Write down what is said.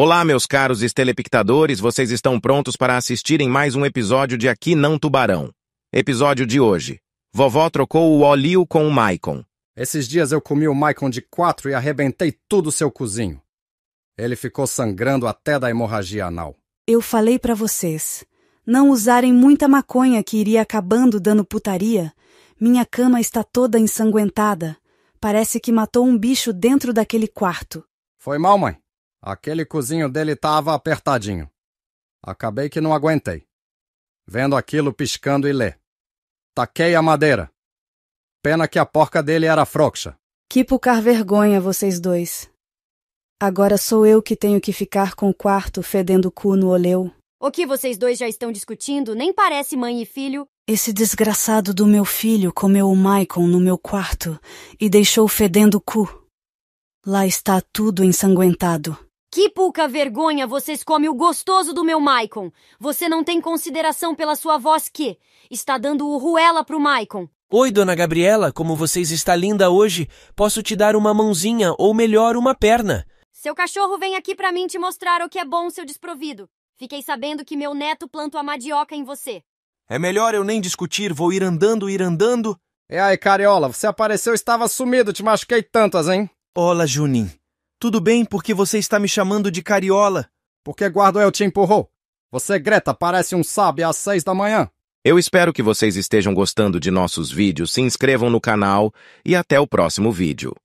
Olá, meus caros estelepictadores, vocês estão prontos para assistirem mais um episódio de Aqui Não Tubarão. Episódio de hoje. Vovó trocou o Olio com o Maicon. Esses dias eu comi o Maicon de quatro e arrebentei todo o seu cozinho. Ele ficou sangrando até da hemorragia anal. Eu falei para vocês. Não usarem muita maconha que iria acabando dando putaria. Minha cama está toda ensanguentada. Parece que matou um bicho dentro daquele quarto. Foi mal, mãe? Aquele cozinho dele tava apertadinho. Acabei que não aguentei. Vendo aquilo piscando e lê. Taquei a madeira. Pena que a porca dele era frouxa. Que pucar vergonha, vocês dois. Agora sou eu que tenho que ficar com o quarto fedendo cu no oleu. O que vocês dois já estão discutindo nem parece mãe e filho. Esse desgraçado do meu filho comeu o Maicon no meu quarto e deixou fedendo cu. Lá está tudo ensanguentado. Que pouca vergonha vocês comem o gostoso do meu Maicon! Você não tem consideração pela sua voz que está dando o ruela pro Maicon. Oi, dona Gabriela, como vocês está linda hoje, posso te dar uma mãozinha ou melhor, uma perna. Seu cachorro vem aqui pra mim te mostrar o que é bom, seu desprovido. Fiquei sabendo que meu neto plantou a mandioca em você. É melhor eu nem discutir, vou ir andando, ir andando. E aí, Cariola, você apareceu, estava sumido, te machuquei tantas, hein? Olá, Junin. Tudo bem porque você está me chamando de cariola. Porque guardo eu te empurrou. Você, Greta, parece um sábio às seis da manhã. Eu espero que vocês estejam gostando de nossos vídeos, se inscrevam no canal e até o próximo vídeo.